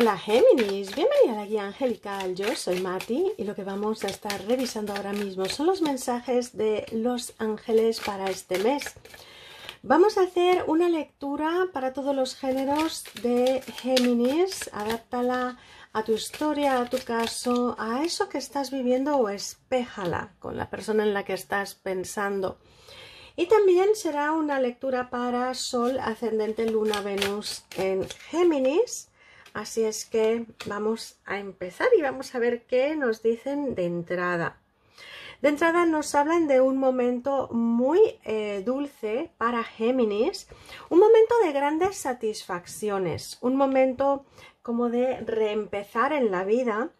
Hola Géminis, bienvenida a la guía angelical. Yo soy Mati y lo que vamos a estar revisando ahora mismo son los mensajes de los ángeles para este mes. Vamos a hacer una lectura para todos los géneros de Géminis. Adáptala a tu historia, a tu caso, a eso que estás viviendo o espéjala con la persona en la que estás pensando. Y también será una lectura para Sol, Ascendente, Luna, Venus en Géminis Así es que vamos a empezar y vamos a ver qué nos dicen de entrada. De entrada nos hablan de un momento muy eh, dulce para Géminis, un momento de grandes satisfacciones, un momento como de reempezar en la vida.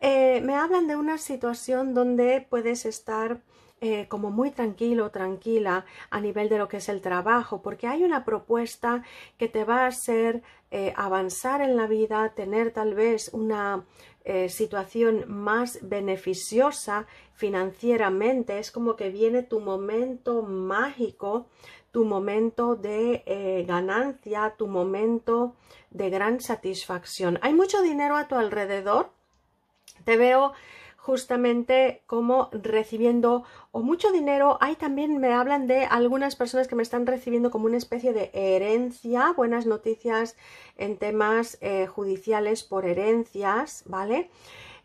Eh, me hablan de una situación donde puedes estar eh, como muy tranquilo, tranquila a nivel de lo que es el trabajo, porque hay una propuesta que te va a hacer eh, avanzar en la vida, tener tal vez una eh, situación más beneficiosa financieramente, es como que viene tu momento mágico, tu momento de ganancia, tu momento de gran satisfacción. Hay mucho dinero a tu alrededor. Te veo justamente como recibiendo o mucho dinero. Ahí también me hablan de algunas personas que me están recibiendo como una especie de herencia, buenas noticias en temas eh, judiciales por herencias, ¿vale?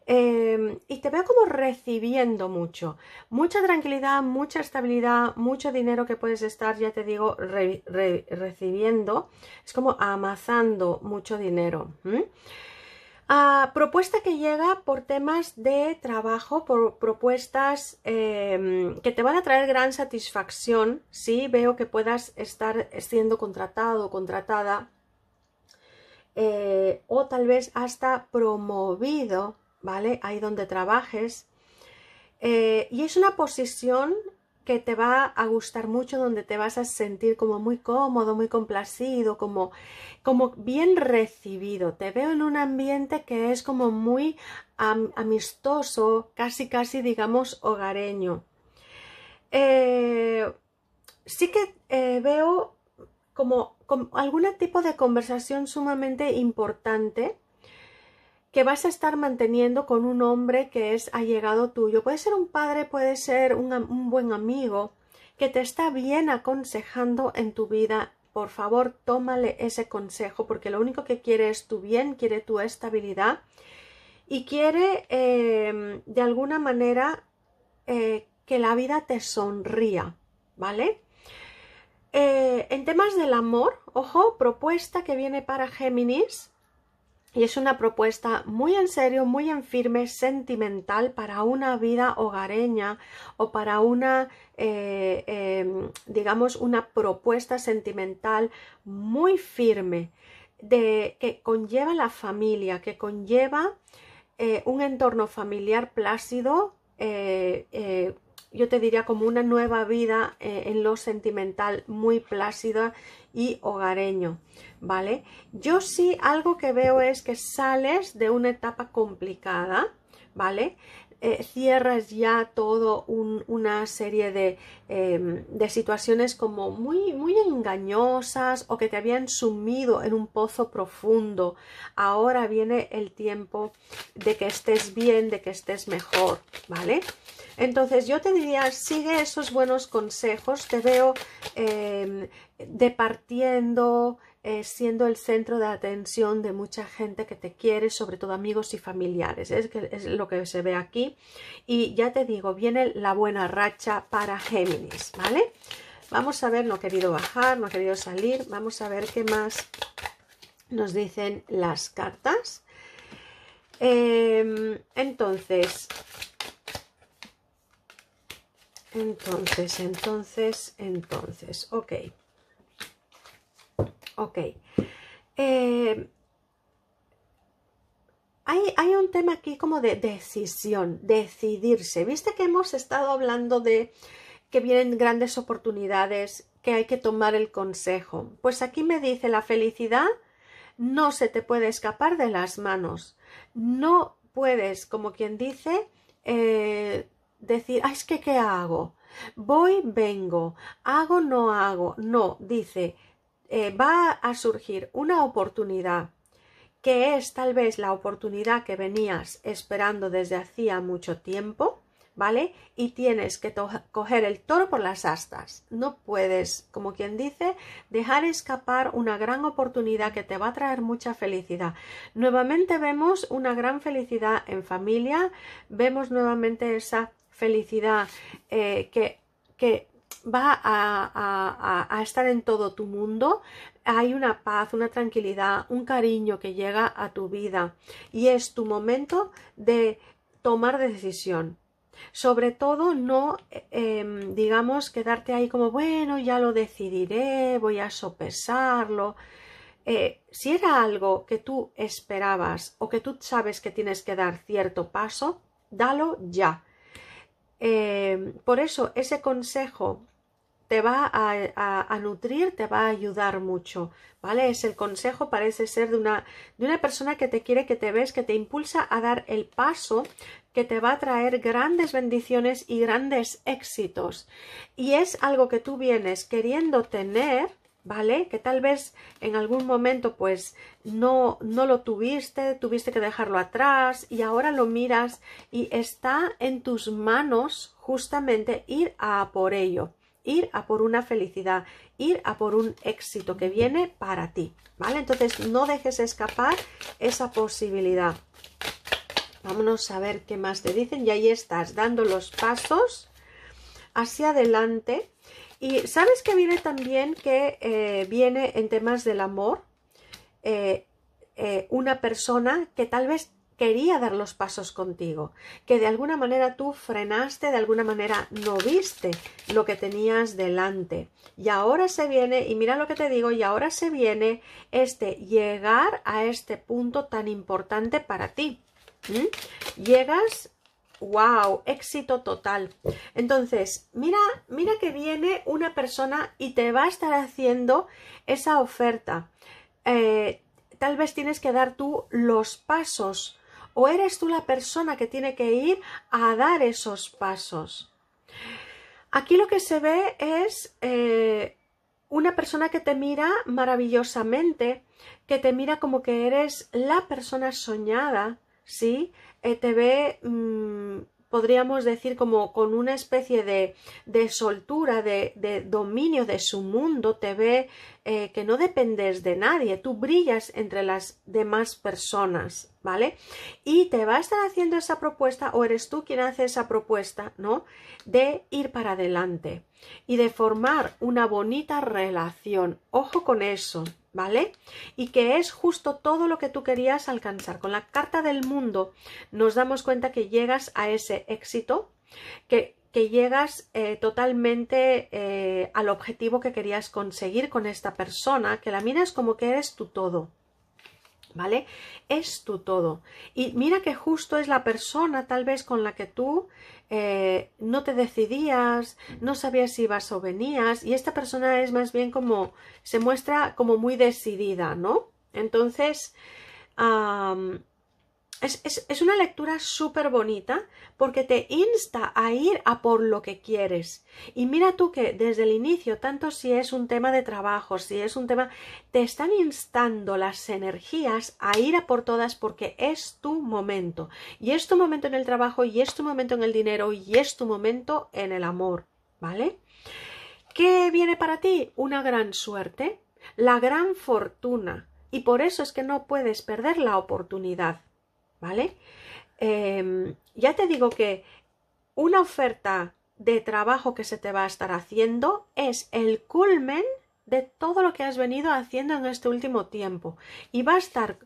Em, y te veo como recibiendo mucho, mucha tranquilidad, mucha estabilidad, mucho dinero que puedes estar, ya te digo, recibiendo. Es como amasando mucho dinero propuesta que llega por temas de trabajo, por propuestas em, que te van a traer gran satisfacción si veo que puedas estar siendo contratado o contratada eh, o tal vez hasta promovido, ¿vale? Ahí donde trabajes. Eh, y es una posición que te va a gustar mucho, donde te vas a sentir como muy cómodo, muy complacido, como, bien recibido. Te veo en un ambiente que es como muy amistoso, casi casi digamos hogareño. Eh, sí que eh, veo como algún tipo de conversación sumamente importante que vas a estar manteniendo con un hombre que es allegado tuyo. Puede ser un padre, puede ser un, buen amigo que te está bien aconsejando en tu vida. Por favor, tómale ese consejo porque lo único que quiere es tu bien, quiere tu estabilidad y quiere em, de alguna manera eh, que la vida te sonría, ¿vale? Eh, en temas del amor, ojo, propuesta que viene para Géminis, y es una propuesta muy en serio, muy en firme, sentimental para una vida hogareña o para una, eh, em, digamos, una propuesta sentimental muy firme de, que conlleva la familia, que conlleva eh, un entorno familiar plácido, eh, yo te diría como una nueva vida eh, en lo sentimental muy plácida y hogareño, ¿vale? Yo sí algo que veo es que sales de una etapa complicada, ¿vale? Eh, cierras ya todo una serie de, em, de, situaciones como muy, muy engañosas o que te habían sumido en un pozo profundo. Ahora viene el tiempo de que estés bien, de que estés mejor, ¿vale? Entonces yo te diría, sigue esos buenos consejos, te veo em, departiendo, eh, siendo el centro de atención de mucha gente que te quiere, sobre todo amigos y familiares. Es, que es lo que se ve aquí. Y ya te digo, viene la buena racha para Géminis, ¿vale? Vamos a ver, no ha querido bajar, no ha querido salir. Vamos a ver qué más nos dicen las cartas. Em, entonces, entonces, entonces, entonces, ok. Ok. Eh, hay, hay, un tema aquí como de decisión, decidirse. Viste que hemos estado hablando de que vienen grandes oportunidades, que hay que tomar el consejo. Pues aquí me dice la felicidad no se te puede escapar de las manos. No puedes, como quien dice, eh, decir, es que qué hago, voy, vengo, hago, no hago, no, dice, eh, va a surgir una oportunidad que es tal vez la oportunidad que venías esperando desde hacía mucho tiempo, ¿vale? Y tienes que coger el toro por las astas. No puedes, como quien dice, dejar escapar una gran oportunidad que te va a traer mucha felicidad. Nuevamente vemos una gran felicidad en familia, vemos nuevamente esa felicidad, eh, que, que, va a, estar en todo tu mundo, hay una paz, una tranquilidad, un cariño que llega a tu vida y es tu momento de tomar decisión. Sobre todo, no, em, digamos, quedarte ahí como, bueno, ya lo decidiré, voy a sopesarlo. Eh, si era algo que tú esperabas o que tú sabes que tienes que dar cierto paso, dalo ya. Em, por eso ese consejo te va a, a, nutrir, te va a ayudar mucho, ¿vale? Es el consejo, parece ser de una, de una persona que te quiere, que te ves, que te impulsa a dar el paso, que te va a traer grandes bendiciones y grandes éxitos. Y es algo que tú vienes queriendo tener ¿vale? Que tal vez en algún momento pues no, no lo tuviste, tuviste que dejarlo atrás y ahora lo miras y está en tus manos justamente ir a por ello, ir a por una felicidad, ir a por un éxito que viene para ti, ¿vale? Entonces no dejes escapar esa posibilidad. Vámonos a ver qué más te dicen y ahí estás dando los pasos hacia adelante y sabes que viene también que eh, viene en temas del amor eh, eh, una persona que tal vez quería dar los pasos contigo, que de alguna manera tú frenaste, de alguna manera no viste lo que tenías delante. Y ahora se viene, y mira lo que te digo, y ahora se viene este llegar a este punto tan importante para ti. Llegas wow, éxito total. Entonces, mira, mira que viene una persona y te va a estar haciendo esa oferta. Eh, tal vez tienes que dar tú los pasos o eres tú la persona que tiene que ir a dar esos pasos. Aquí lo que se ve es eh, una persona que te mira maravillosamente, que te mira como que eres la persona soñada, ¿sí? Eh, te ve, mm, podríamos decir como con una especie de, de soltura, de, de, dominio de su mundo, te ve eh, que no dependes de nadie, tú brillas entre las demás personas, ¿vale? Y te va a estar haciendo esa propuesta, o eres tú quien hace esa propuesta, ¿no? De ir para adelante y de formar una bonita relación. Ojo con eso, ¿vale? Y que es justo todo lo que tú querías alcanzar. Con la carta del mundo nos damos cuenta que llegas a ese éxito, que, llegas eh, totalmente eh, al objetivo que querías conseguir con esta persona, que la miras como que eres tu todo. ¿vale? Es tu todo. Y mira que justo es la persona tal vez con la que tú eh, no te decidías, no sabías si vas o venías, y esta persona es más bien como, se muestra como muy decidida, ¿no? Entonces, es, una lectura súper bonita porque te insta a ir a por lo que quieres. Y mira tú que desde el inicio, tanto si es un tema de trabajo, si es un tema, te están instando las energías a ir a por todas porque es tu momento. Y es tu momento en el trabajo, y es tu momento en el dinero, y es tu momento en el amor. ¿Vale? ¿Qué viene para ti? Una gran suerte, la gran fortuna. Y por eso es que no puedes perder la oportunidad. ¿vale? Em, ya te digo que una oferta de trabajo que se te va a estar haciendo es el culmen de todo lo que has venido haciendo en este último tiempo y va a estar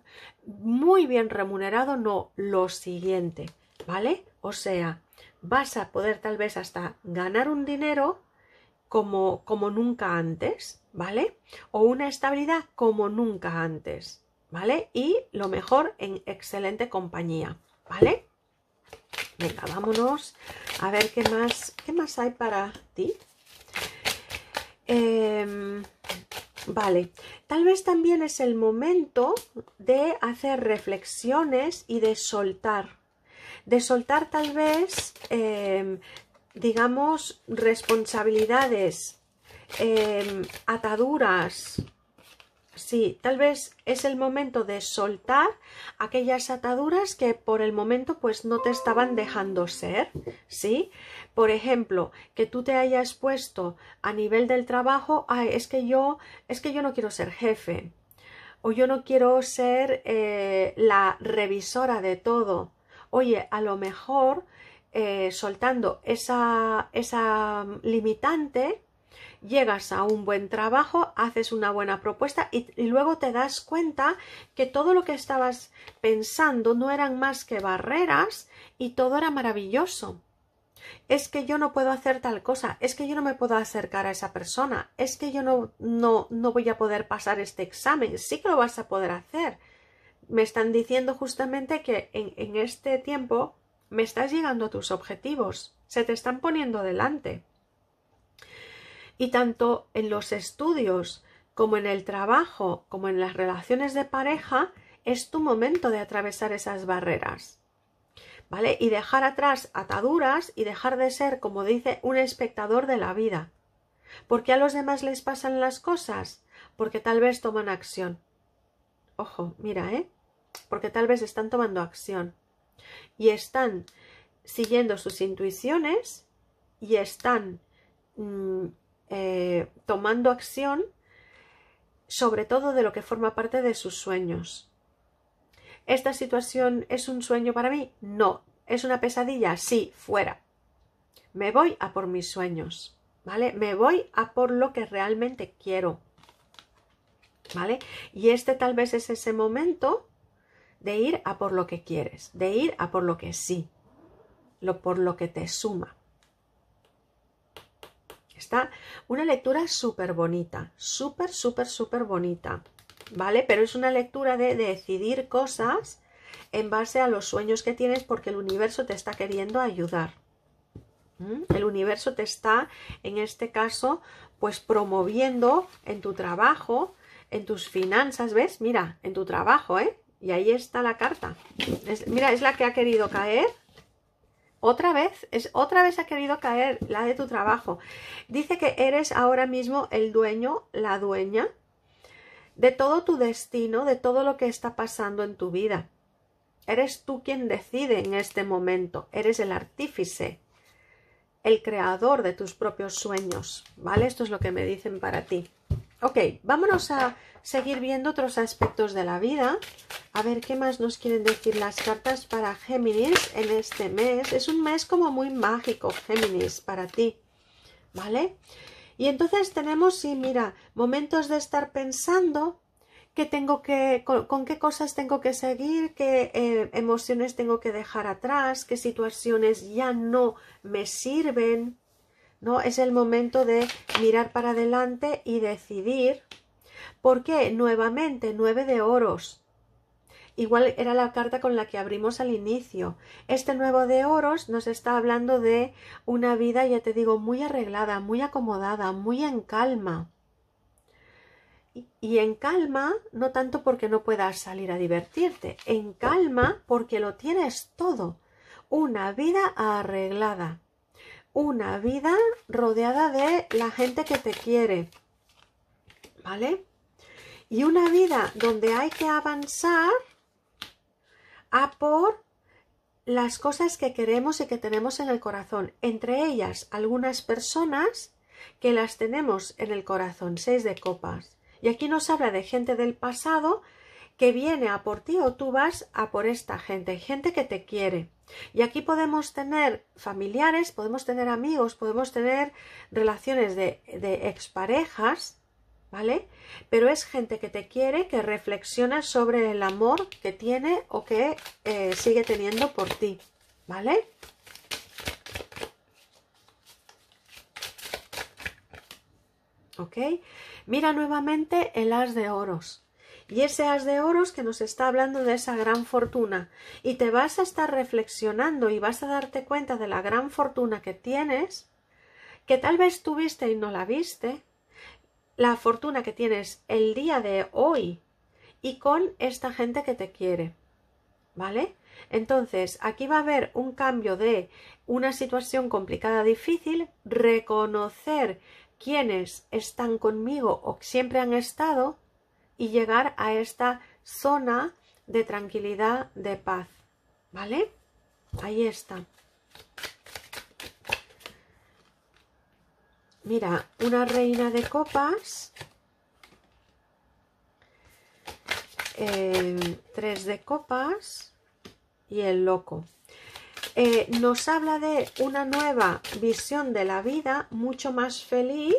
muy bien remunerado, no lo siguiente, ¿vale? O sea, vas a poder tal vez hasta ganar un dinero como, como nunca antes, ¿vale? O una estabilidad como nunca antes. ¿vale? Y lo mejor en excelente compañía, ¿vale? Venga, vámonos a ver qué más, más hay para ti. Em, vale, tal vez también es el momento de hacer reflexiones y de soltar. De soltar tal vez, em, digamos, responsabilidades, em, ataduras, Sí, tal vez es el momento de soltar aquellas ataduras que por el momento pues no te estaban dejando ser, ¿sí? Por ejemplo, que tú te hayas puesto a nivel del trabajo, es que yo, es que yo no quiero ser jefe, o yo no quiero ser eh, la revisora de todo. Oye, a lo mejor eh, soltando esa, esa mm, limitante, llegas a un buen trabajo, haces una buena propuesta y, luego te das cuenta que todo lo que estabas pensando no eran más que barreras y todo era maravilloso. Es que yo no puedo hacer tal cosa, es que yo no me puedo acercar a esa persona, es que yo no, no, voy a poder pasar este examen, sí que lo vas a poder hacer. Me están diciendo justamente que en este tiempo me estás llegando a tus objetivos, se te están poniendo delante y tanto en los estudios como en el trabajo, como en las relaciones de pareja, es tu momento de atravesar esas barreras. ¿Vale? Y dejar atrás ataduras y dejar de ser, como dice, un espectador de la vida. porque a los demás les pasan las cosas? Porque tal vez toman acción. Ojo, mira, ¿eh? Porque tal vez están tomando acción. Y están siguiendo sus intuiciones y están mm, eh, tomando acción, sobre todo de lo que forma parte de sus sueños. ¿Esta situación es un sueño para mí? No. ¿Es una pesadilla? Sí, fuera. Me voy a por mis sueños, ¿vale? Me voy a por lo que realmente quiero, ¿vale? Y este tal vez es ese momento de ir a por lo que quieres, de ir a por lo que sí, lo por lo que te suma. Está una lectura súper bonita, súper, súper, súper bonita, ¿vale? Pero es una lectura de, decidir cosas en base a los sueños que tienes porque el universo te está queriendo ayudar. El universo te está, en este caso, pues promoviendo en tu trabajo, en tus finanzas, ¿ves? Mira, en tu trabajo, ¿eh? Y ahí está la carta. mira, es la que ha querido caer otra vez, es otra vez ha querido caer la de tu trabajo. Dice que eres ahora mismo el dueño, la dueña de todo tu destino, de todo lo que está pasando en tu vida. Eres tú quien decide en este momento, eres el artífice, el creador de tus propios sueños, ¿vale? Esto es lo que me dicen para ti. Ok, vámonos a seguir viendo otros aspectos de la vida. A ver qué más nos quieren decir las cartas para Géminis en este mes. Es un mes como muy mágico, Géminis, para ti. ¿Vale? Y entonces tenemos, sí, mira, momentos de estar pensando que tengo que, con, qué cosas tengo que seguir, qué eh, emociones tengo que dejar atrás, qué situaciones ya no me sirven, es el momento de mirar para adelante y decidir. ¿Por qué? Nuevamente, nueve de oros. Igual era la carta con la que abrimos al inicio. Este nuevo de oros nos está hablando de una vida, ya te digo, muy arreglada, muy acomodada, muy en calma. Y en calma, no tanto porque no puedas salir a divertirte, en calma porque lo tienes todo. Una vida arreglada una vida rodeada de la gente que te quiere, ¿vale? Y una vida donde hay que avanzar a por las cosas que queremos y que tenemos en el corazón, entre ellas algunas personas que las tenemos en el corazón, seis de copas. Y aquí nos habla de gente del pasado que viene a por ti o tú vas a por esta gente, gente que te quiere. Y aquí podemos tener familiares, podemos tener amigos, podemos tener relaciones de, de exparejas, ¿vale? Pero es gente que te quiere, que reflexiona sobre el amor que tiene o que eh, sigue teniendo por ti, ¿vale? ¿Ok? Mira nuevamente el as de oros. Y ese as de oros que nos está hablando de esa gran fortuna. Y te vas a estar reflexionando y vas a darte cuenta de la gran fortuna que tienes, que tal vez tuviste y no la viste, la fortuna que tienes el día de hoy y con esta gente que te quiere. ¿Vale? Entonces, aquí va a haber un cambio de una situación complicada, difícil, reconocer quiénes están conmigo o siempre han estado y llegar a esta zona de tranquilidad, de paz. ¿Vale? Ahí está. Mira, una reina de copas. Eh, tres de copas y el loco. Eh, nos habla de una nueva visión de la vida mucho más feliz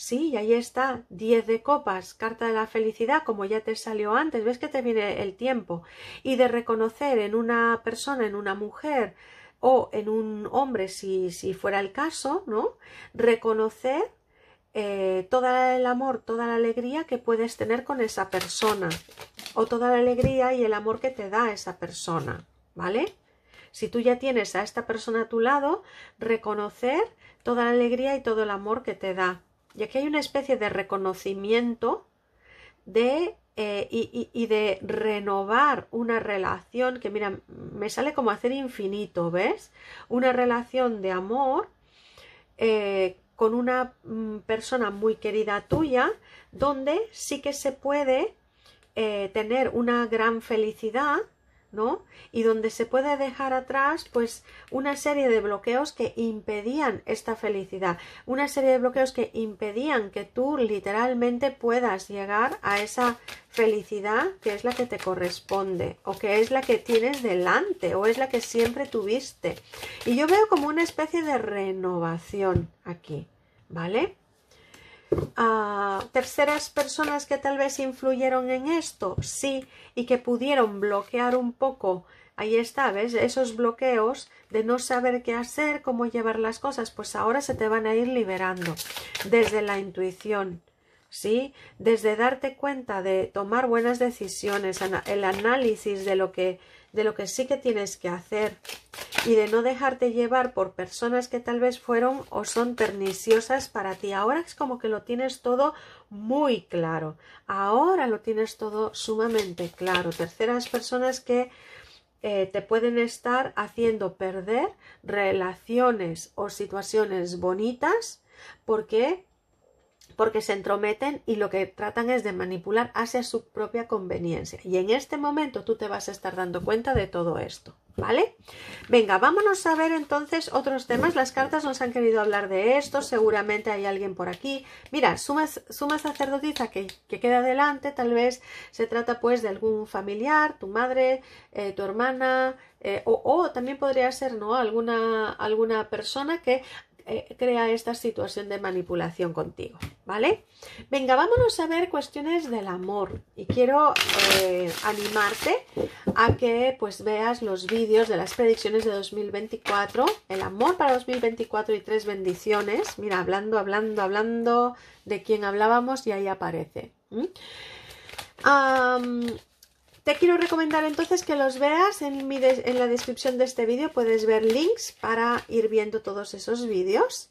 Sí, y ahí está, 10 de copas, carta de la felicidad, como ya te salió antes, ves que te viene el tiempo, y de reconocer en una persona, en una mujer o en un hombre, si, si fuera el caso, ¿no? Reconocer eh, todo el amor, toda la alegría que puedes tener con esa persona, o toda la alegría y el amor que te da esa persona, ¿vale? Si tú ya tienes a esta persona a tu lado, reconocer toda la alegría y todo el amor que te da y aquí hay una especie de reconocimiento de, eh, y, de renovar una relación que, mira, me sale como hacer infinito, ¿ves? Una relación de amor eh, con una mm, persona muy querida tuya, donde sí que se puede eh, tener una gran felicidad ¿no? Y donde se puede dejar atrás, pues, una serie de bloqueos que impedían esta felicidad, una serie de bloqueos que impedían que tú literalmente puedas llegar a esa felicidad que es la que te corresponde o que es la que tienes delante o es la que siempre tuviste. Y yo veo como una especie de renovación aquí, ¿vale? a terceras personas que tal vez influyeron en esto, sí, y que pudieron bloquear un poco. Ahí está, ¿ves? Esos bloqueos de no saber qué hacer, cómo llevar las cosas, pues ahora se te van a ir liberando desde la intuición, ¿sí? Desde darte cuenta de tomar buenas decisiones, el análisis de lo que de lo que sí que tienes que hacer y de no dejarte llevar por personas que tal vez fueron o son perniciosas para ti. Ahora es como que lo tienes todo muy claro. Ahora lo tienes todo sumamente claro. Terceras personas que eh, te pueden estar haciendo perder relaciones o situaciones bonitas porque porque se entrometen y lo que tratan es de manipular hacia su propia conveniencia. Y en este momento tú te vas a estar dando cuenta de todo esto, ¿vale? Venga, vámonos a ver entonces otros temas. Las cartas nos han querido hablar de esto, seguramente hay alguien por aquí. Mira, suma, suma sacerdotisa que, queda adelante, tal vez se trata pues de algún familiar, tu madre, eh, tu hermana, eh, o, o, también podría ser no alguna alguna persona que eh, crea esta situación de manipulación contigo, ¿vale? Venga, vámonos a ver cuestiones del amor y quiero eh, animarte a que pues veas los vídeos de las predicciones de 2024, el amor para 2024 y tres bendiciones. Mira, hablando, hablando, hablando de quién hablábamos y ahí aparece. Te quiero recomendar entonces que los veas en, la descripción de este vídeo. Puedes ver links para ir viendo todos esos vídeos.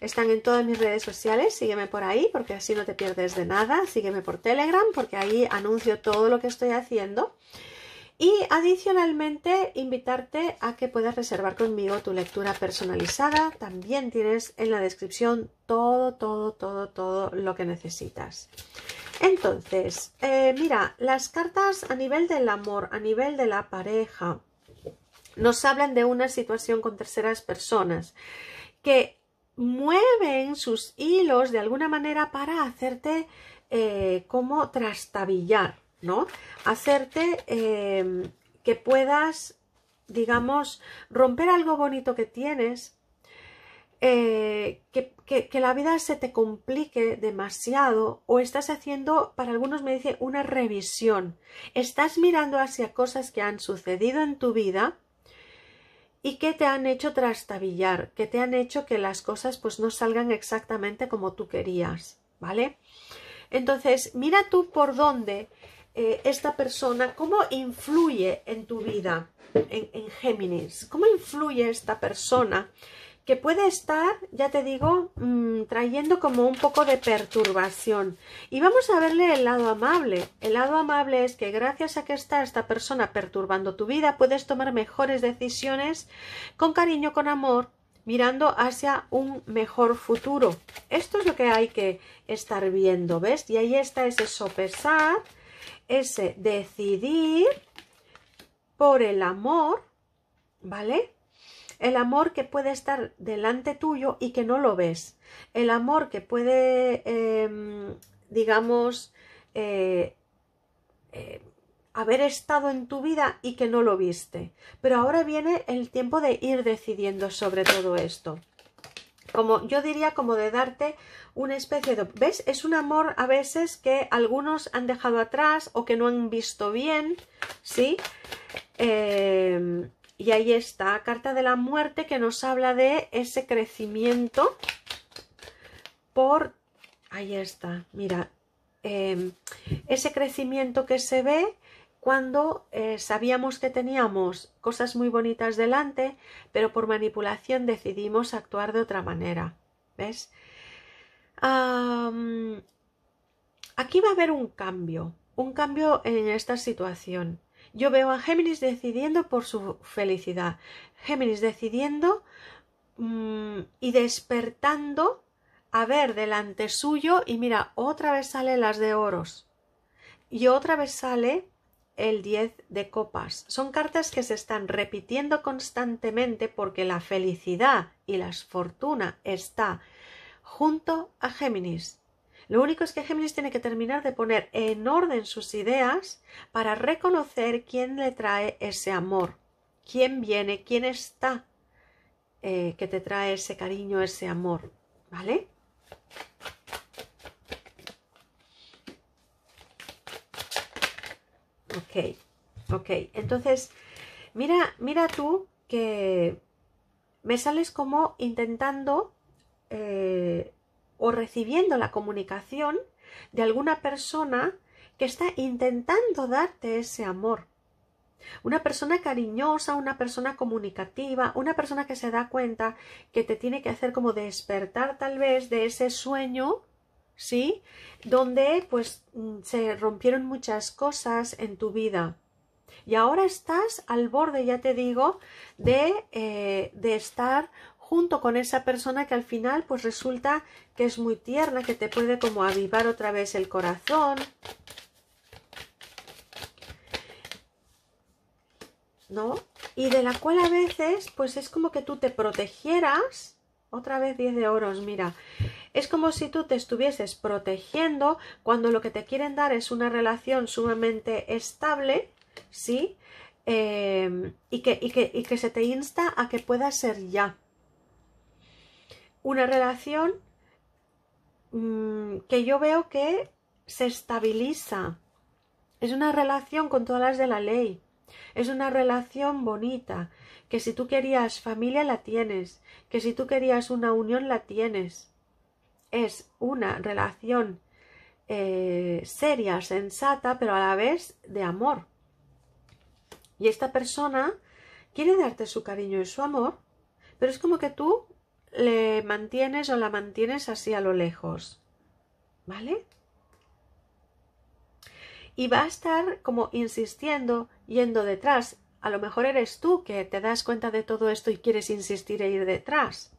Están en todas mis redes sociales, sígueme por ahí porque así no te pierdes de nada. Sígueme por Telegram porque ahí anuncio todo lo que estoy haciendo. Y adicionalmente invitarte a que puedas reservar conmigo tu lectura personalizada. También tienes en la descripción todo, todo, todo, todo lo que necesitas. Entonces, eh, mira, las cartas a nivel del amor, a nivel de la pareja, nos hablan de una situación con terceras personas que mueven sus hilos de alguna manera para hacerte eh, como trastabillar, ¿no? Hacerte eh, que puedas, digamos, romper algo bonito que tienes eh, que, que, la vida se te complique demasiado o estás haciendo, para algunos me dice, una revisión. Estás mirando hacia cosas que han sucedido en tu vida y que te han hecho trastabillar, que te han hecho que las cosas pues no salgan exactamente como tú querías, ¿vale? Entonces, mira tú por dónde eh, esta persona, cómo influye en tu vida, en, en Géminis, cómo influye esta persona que puede estar, ya te digo, mm, trayendo como un poco de perturbación. Y vamos a verle el lado amable. El lado amable es que gracias a que está esta persona perturbando tu vida, puedes tomar mejores decisiones con cariño, con amor, mirando hacia un mejor futuro. Esto es lo que hay que estar viendo, ¿ves? Y ahí está ese sopesar, ese decidir por el amor, ¿vale? El amor que puede estar delante tuyo y que no lo ves. El amor que puede, em, digamos, eh, eh, haber estado en tu vida y que no lo viste. Pero ahora viene el tiempo de ir decidiendo sobre todo esto. Como yo diría, como de darte una especie de... ¿Ves? Es un amor a veces que algunos han dejado atrás o que no han visto bien, ¿sí? Em, y ahí está, carta de la muerte que nos habla de ese crecimiento por... Ahí está, mira, em, ese crecimiento que se ve cuando eh, sabíamos que teníamos cosas muy bonitas delante, pero por manipulación decidimos actuar de otra manera. ¿Ves? aquí va a haber un cambio, un cambio en esta situación. Yo veo a Géminis decidiendo por su felicidad. Géminis decidiendo mm, y despertando a ver delante suyo y mira, otra vez sale las de oros. Y otra vez sale el 10 de copas. Son cartas que se están repitiendo constantemente porque la felicidad y la fortuna está junto a Géminis. Lo único es que Géminis tiene que terminar de poner en orden sus ideas para reconocer quién le trae ese amor, quién viene, quién está eh, que te trae ese cariño, ese amor, ¿vale? Ok, ok, entonces mira, mira tú que me sales como intentando eh, o recibiendo la comunicación de alguna persona que está intentando darte ese amor. Una persona cariñosa, una persona comunicativa, una persona que se da cuenta que te tiene que hacer como despertar tal vez de ese sueño, ¿sí? Donde pues mm, se rompieron muchas cosas en tu vida. Y ahora estás al borde, ya te digo, de, eh, de estar junto con esa persona que al final pues resulta que es muy tierna, que te puede como avivar otra vez el corazón. ¿No? Y de la cual a veces pues es como que tú te protegieras otra vez 10 de oros, mira. Es como si tú te estuvieses protegiendo cuando lo que te quieren dar es una relación sumamente estable, ¿sí? Eh, y, que, y, que, y que se te insta a que pueda ser ya una relación mm, que yo veo que se estabiliza. Es una relación con todas las de la ley. Es una relación bonita, que si tú querías familia la tienes, que si tú querías una unión la tienes. Es una relación eh, seria, sensata, pero a la vez de amor. Y esta persona quiere darte su cariño y su amor, pero es como que tú le mantienes o la mantienes así a lo lejos. ¿Vale? Y va a estar como insistiendo, yendo detrás. A lo mejor eres tú que te das cuenta de todo esto y quieres insistir e ir detrás.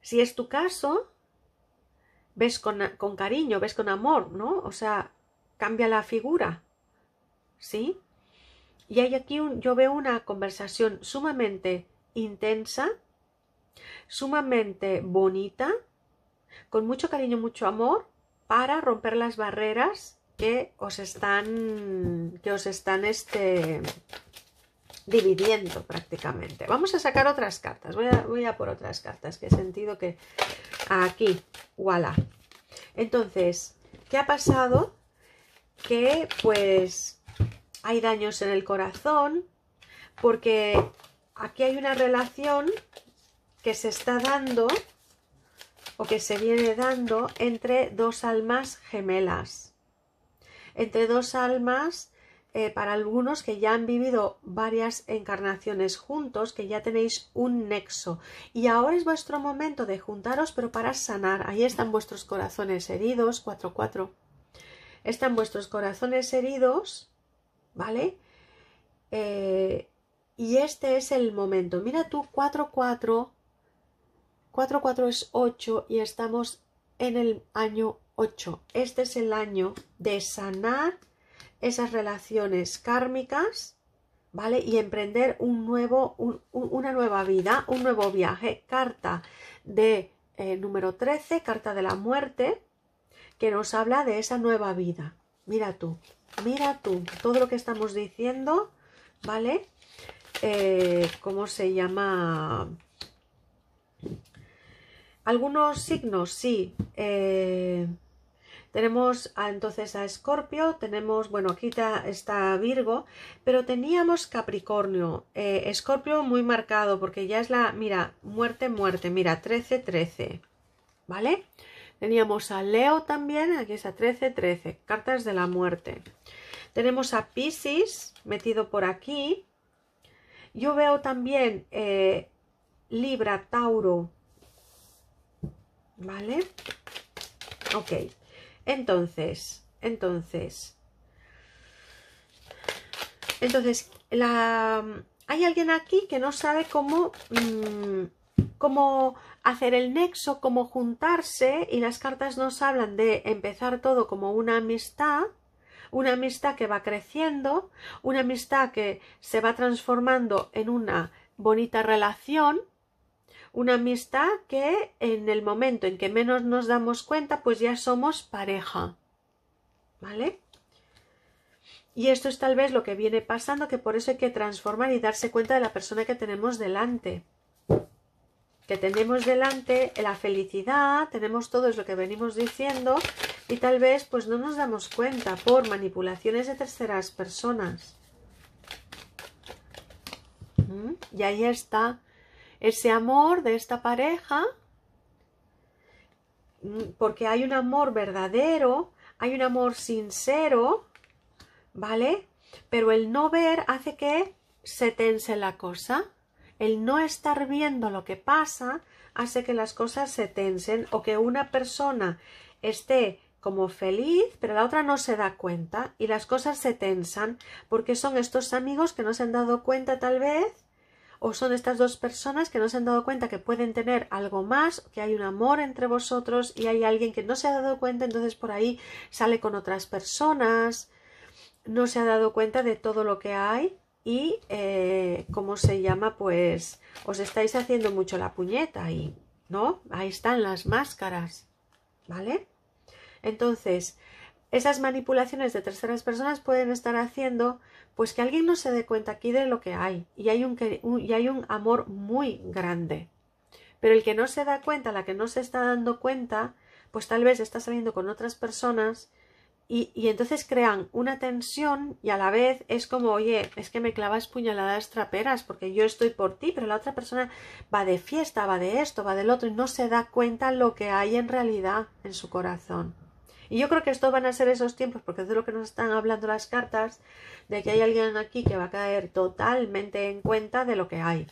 Si es tu caso, ves con, cariño, ves con amor, ¿no? O sea, cambia la figura. ¿Sí? Y hay aquí yo veo una conversación sumamente intensa, sumamente bonita, con mucho cariño, mucho amor, para romper las barreras que os están, que os están este, dividiendo prácticamente. Vamos a sacar otras cartas, voy a, voy a por otras cartas, que he sentido que aquí, voilà. Entonces, ¿qué ha pasado? Que pues hay daños en el corazón, porque aquí hay una relación que se está dando o que se viene dando entre dos almas gemelas, entre dos almas eh, para algunos que ya han vivido varias encarnaciones juntos, que ya tenéis un nexo. Y ahora es vuestro momento de juntaros, pero para sanar. Ahí están vuestros corazones heridos, 4-4. Están vuestros corazones heridos, ¿vale? Eh, y este es el momento. Mira tú, 4, 4. 4, 4 es 8 y estamos en el año 8. Este es el año de sanar esas relaciones kármicas, ¿vale? Y emprender un nuevo, una nueva vida, un nuevo viaje. Carta de eh, número 13, carta de la muerte, que nos habla de esa nueva vida. Mira tú, mira tú, todo lo que estamos diciendo, ¿vale? Eh, ¿cómo se llama? Algunos signos, sí. Eh, tenemos entonces a Escorpio, tenemos, bueno, aquí está Virgo, pero teníamos Capricornio. Eh, Escorpio muy marcado, porque ya es la, mira, muerte, muerte, mira, 13, 13. ¿Vale? Teníamos a Leo también, aquí está 13, 13, cartas de la muerte. Tenemos a Pisces metido por aquí, yo veo también eh, Libra, Tauro, ¿vale? Ok, entonces, entonces, entonces, la, hay alguien aquí que no sabe cómo, mm, cómo hacer el nexo, cómo juntarse y las cartas nos hablan de empezar todo como una amistad, una amistad que va creciendo, una amistad que se va transformando en una bonita relación, una amistad que en el momento en que menos nos damos cuenta, pues ya somos pareja. ¿Vale? Y esto es tal vez lo que viene pasando, que por eso hay que transformar y darse cuenta de la persona que tenemos delante. Que tenemos delante la felicidad, tenemos todo es lo que venimos diciendo, y tal vez pues no nos damos cuenta por manipulaciones de terceras personas. ¿Mm? Y ahí está ese amor de esta pareja, ¿Mm? porque hay un amor verdadero, hay un amor sincero, ¿vale? Pero el no ver hace que se tense la cosa. El no estar viendo lo que pasa hace que las cosas se tensen o que una persona esté como feliz, pero la otra no se da cuenta y las cosas se tensan porque son estos amigos que no se han dado cuenta tal vez o son estas dos personas que no se han dado cuenta que pueden tener algo más, que hay un amor entre vosotros y hay alguien que no se ha dado cuenta, entonces por ahí sale con otras personas, no se ha dado cuenta de todo lo que hay y, eh, ¿cómo se llama? Pues os estáis haciendo mucho la puñeta y ¿no? Ahí están las máscaras, ¿vale? Entonces, esas manipulaciones de terceras personas pueden estar haciendo pues que alguien no se dé cuenta aquí de lo que hay y hay un, y hay un amor muy grande. Pero el que no se da cuenta, la que no se está dando cuenta, pues tal vez está saliendo con otras personas y, y, entonces crean una tensión y a la vez es como, oye, es que me clavas puñaladas traperas porque yo estoy por ti, pero la otra persona va de fiesta, va de esto, va del otro y no se da cuenta lo que hay en realidad en su corazón. Y yo creo que estos van a ser esos tiempos, porque es de lo que nos están hablando las cartas, de que hay alguien aquí que va a caer totalmente en cuenta de lo que hay.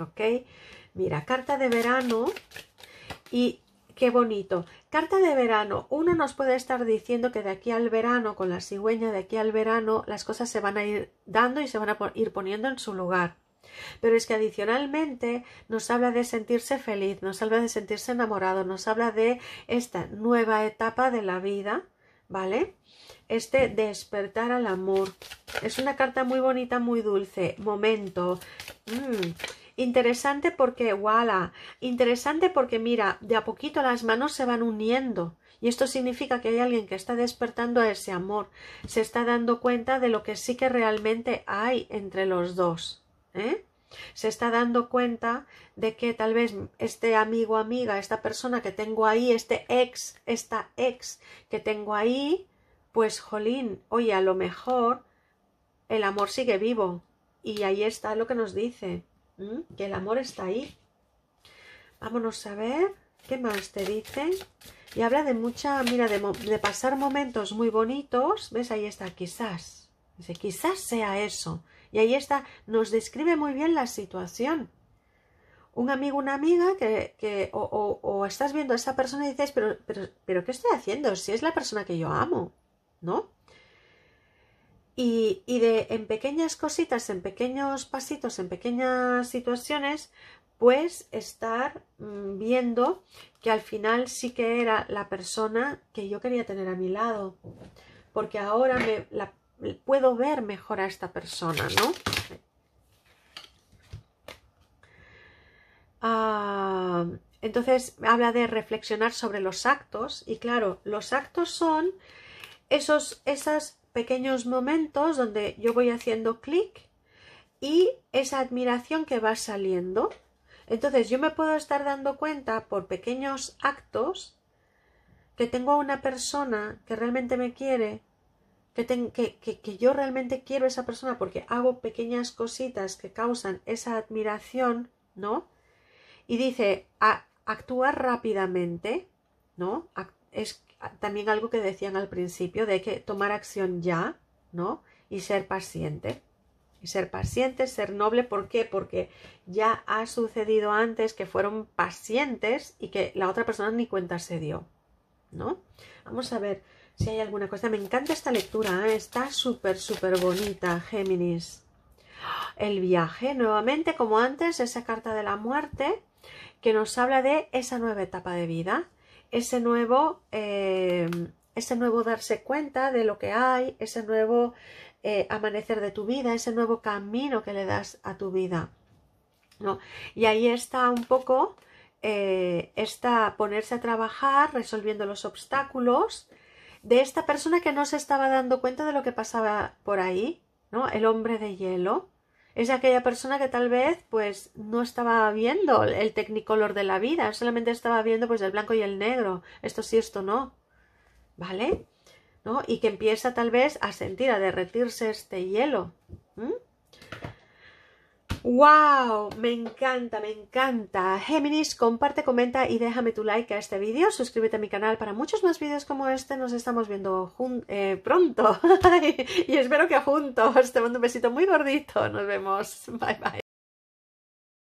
¿Ok? Mira, carta de verano y qué bonito. Carta de verano. Uno nos puede estar diciendo que de aquí al verano, con la cigüeña de aquí al verano, las cosas se van a ir dando y se van a ir poniendo en su lugar. Pero es que adicionalmente nos habla de sentirse feliz, nos habla de sentirse enamorado, nos habla de esta nueva etapa de la vida, ¿vale? Este despertar al amor. Es una carta muy bonita, muy dulce. Momento. Mm. Interesante porque, voilà, interesante porque mira, de a poquito las manos se van uniendo. Y esto significa que hay alguien que está despertando a ese amor, se está dando cuenta de lo que sí que realmente hay entre los dos. ¿eh? Se está dando cuenta de que tal vez este amigo, amiga, esta persona que tengo ahí, este ex, esta ex que tengo ahí, pues jolín, oye, a lo mejor el amor sigue vivo. Y ahí está lo que nos dice, que el amor está ahí. Vámonos a ver, ¿qué más te dice? Y habla de mucha, mira, de, de, pasar momentos muy bonitos. ¿Ves? Ahí está, quizás. Dice, quizás sea eso. Y ahí está, nos describe muy bien la situación. Un amigo, una amiga, que, que o, estás viendo a esa persona y dices, pero, pero, pero, ¿qué estoy haciendo? Si es la persona que yo amo, ¿no? Y, de en pequeñas cositas, en pequeños pasitos, en pequeñas situaciones, pues estar mm, viendo que al final sí que era la persona que yo quería tener a mi lado. Porque ahora me, la, puedo ver mejor a esta persona, ¿no? Ah, entonces habla de reflexionar sobre los actos y claro, los actos son esos, esos pequeños momentos donde yo voy haciendo clic y esa admiración que va saliendo. Entonces yo me puedo estar dando cuenta por pequeños actos que tengo a una persona que realmente me quiere, que, yo realmente quiero a esa persona porque hago pequeñas cositas que causan esa admiración, ¿no? Y dice, actuar rápidamente, ¿no? es también algo que decían al principio, de que tomar acción ya, ¿no? Y ser paciente. Y ser paciente, ser noble, ¿por qué? Porque ya ha sucedido antes que fueron pacientes y que la otra persona ni cuenta se dio, ¿no? Vamos a ver, si hay alguna cosa. Me encanta esta lectura, ¿eh? está súper, súper bonita, Géminis. El viaje, nuevamente, como antes, esa carta de la muerte que nos habla de esa nueva etapa de vida, ese nuevo, eh, ese nuevo darse cuenta de lo que hay, ese nuevo eh, amanecer de tu vida, ese nuevo camino que le das a tu vida. Y ahí está un poco está ponerse a trabajar resolviendo los obstáculos de esta persona que no se estaba dando cuenta de lo que pasaba por ahí, ¿no? El hombre de hielo. Es aquella persona que tal vez, pues, no estaba viendo el tecnicolor de la vida, solamente estaba viendo, pues, el blanco y el negro, esto sí, esto no. ¿Vale? ¿No? Y que empieza tal vez a sentir, a derretirse este hielo. ¡Wow! Me encanta, me encanta. Géminis, comparte, comenta y déjame tu like a este vídeo. Suscríbete a mi canal para muchos más vídeos como este. Nos estamos viendo eh, pronto. y espero que juntos. Te mando un besito muy gordito. Nos vemos. Bye bye.